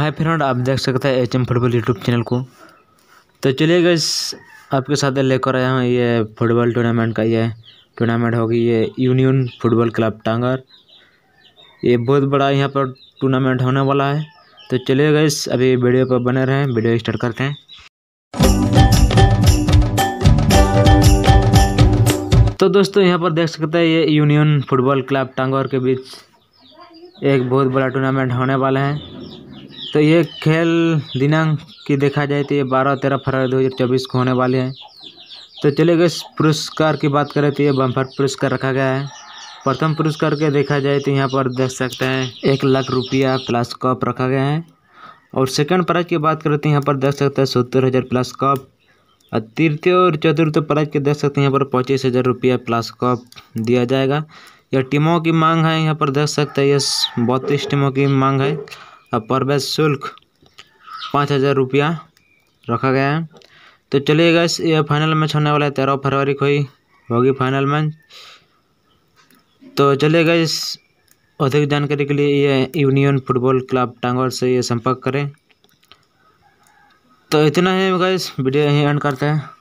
hi friend आप देख सकते हैं H M football YouTube channel को तो चलिए गई आपके साथ लेकर आया हूँ ये फुटबॉल टूर्नामेंट का ये टूर्नामेंट होगी ये यूनियन फुटबॉल क्लब टांगर ये बहुत बड़ा यहाँ पर टूर्नामेंट होने वाला है तो चलिए गई अभी वीडियो पर बने रहें वीडियो स्टार्ट करते हैं तो दोस्तों यहाँ पर देख सकते हैं ये यूनियन फुटबॉल क्लब टांगर के बीच एक बहुत बड़ा टूर्नामेंट होने वाला है तो ये खेल दिनांक की देखा जाए तो ये बारह तेरह फरवरी दो हज़ार चौबीस को होने वाले हैं तो चलिए गए पुरस्कार की बात करें तो ये बम्फर पुरस्कार रखा गया है प्रथम पुरस्कार के देखा जाए तो यहाँ पर देख सकते हैं एक लाख रुपया प्लस कप रखा गया है और सेकंड प्राइज की बात करें तो यहाँ पर देख सकते हैं सत्तर हज़ार प्लस कप और तृतीय और चतुर्थ प्राइज के देख सकते हैं यहाँ पर पच्चीस हज़ार रुपया प्लस कप दिया जाएगा यह टीमों की मांग है यहाँ पर देख सकते हैं ये बत्तीस टीमों की मांग है और प्रवेश शुल्क पाँच हज़ार रुपया रखा गया है तो चलिए गैस ये फाइनल मैच होने वाला है तेरह फरवरी को ही होगी फाइनल मैच तो चलिए गैस अधिक जानकारी के लिए ये यूनियन फुटबॉल क्लब टांगोर से ये संपर्क करें तो इतना ही गैस वीडियो यहीं एंड करते हैं